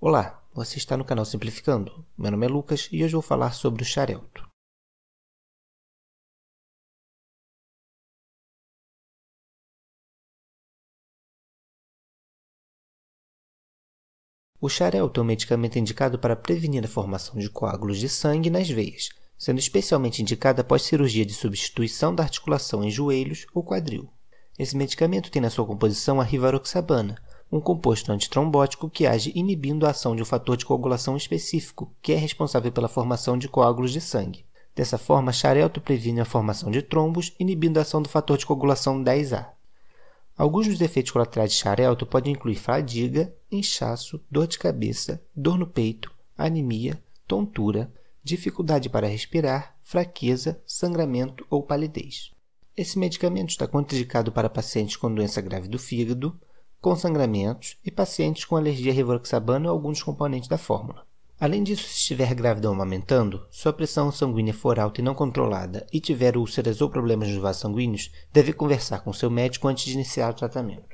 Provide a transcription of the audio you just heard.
Olá, você está no canal Simplificando. Meu nome é Lucas e hoje vou falar sobre o xarelto. O xarelto é um medicamento indicado para prevenir a formação de coágulos de sangue nas veias, sendo especialmente indicado após cirurgia de substituição da articulação em joelhos ou quadril. Esse medicamento tem na sua composição a rivaroxabana, um composto antitrombótico que age inibindo a ação de um fator de coagulação específico, que é responsável pela formação de coágulos de sangue. Dessa forma, xarelto previne a formação de trombos, inibindo a ação do fator de coagulação 10A. Alguns dos efeitos colaterais de xarelto podem incluir fadiga, inchaço, dor de cabeça, dor no peito, anemia, tontura, dificuldade para respirar, fraqueza, sangramento ou palidez. Esse medicamento está contraindicado para pacientes com doença grave do fígado, com sangramentos e pacientes com alergia a rivaroxabano ou alguns componentes da fórmula. Além disso, se estiver grávida ou amamentando, sua pressão sanguínea for alta e não controlada e tiver úlceras ou problemas nos vasos sanguíneos, deve conversar com seu médico antes de iniciar o tratamento.